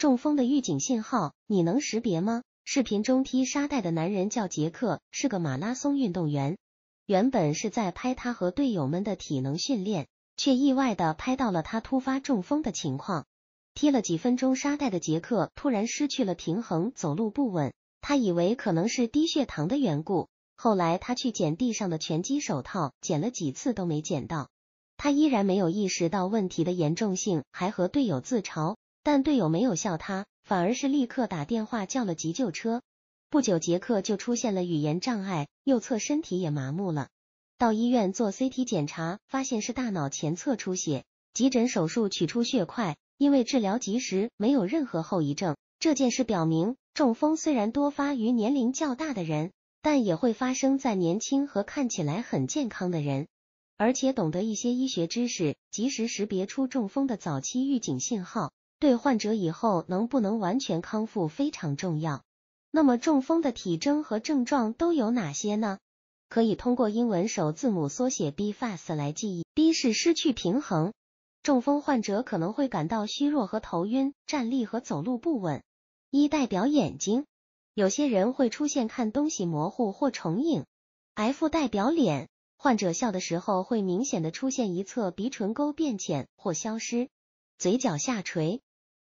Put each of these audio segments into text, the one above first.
中风的预警信号，你能识别吗？视频中踢沙袋的男人叫杰克，是个马拉松运动员。原本是在拍他和队友们的体能训练，却意外的拍到了他突发中风的情况。踢了几分钟沙袋的杰克突然失去了平衡，走路不稳。他以为可能是低血糖的缘故，后来他去捡地上的拳击手套，捡了几次都没捡到。他依然没有意识到问题的严重性，还和队友自嘲。但队友没有笑他，反而是立刻打电话叫了急救车。不久，杰克就出现了语言障碍，右侧身体也麻木了。到医院做 CT 检查，发现是大脑前侧出血，急诊手术取出血块。因为治疗及时，没有任何后遗症。这件事表明，中风虽然多发于年龄较大的人，但也会发生在年轻和看起来很健康的人。而且，懂得一些医学知识，及时识别出中风的早期预警信号。对患者以后能不能完全康复非常重要。那么中风的体征和症状都有哪些呢？可以通过英文首字母缩写 BFAST 来记忆。B 是失去平衡，中风患者可能会感到虚弱和头晕，站立和走路不稳。一代表眼睛，有些人会出现看东西模糊或重影。F 代表脸，患者笑的时候会明显的出现一侧鼻唇沟变浅或消失，嘴角下垂。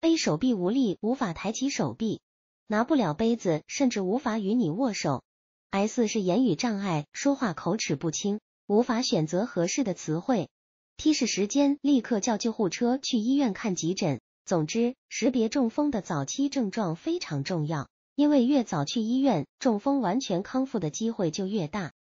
A 手臂无力，无法抬起手臂，拿不了杯子，甚至无法与你握手。S 是言语障碍，说话口齿不清，无法选择合适的词汇。T 是时间，立刻叫救护车去医院看急诊。总之，识别中风的早期症状非常重要，因为越早去医院，中风完全康复的机会就越大。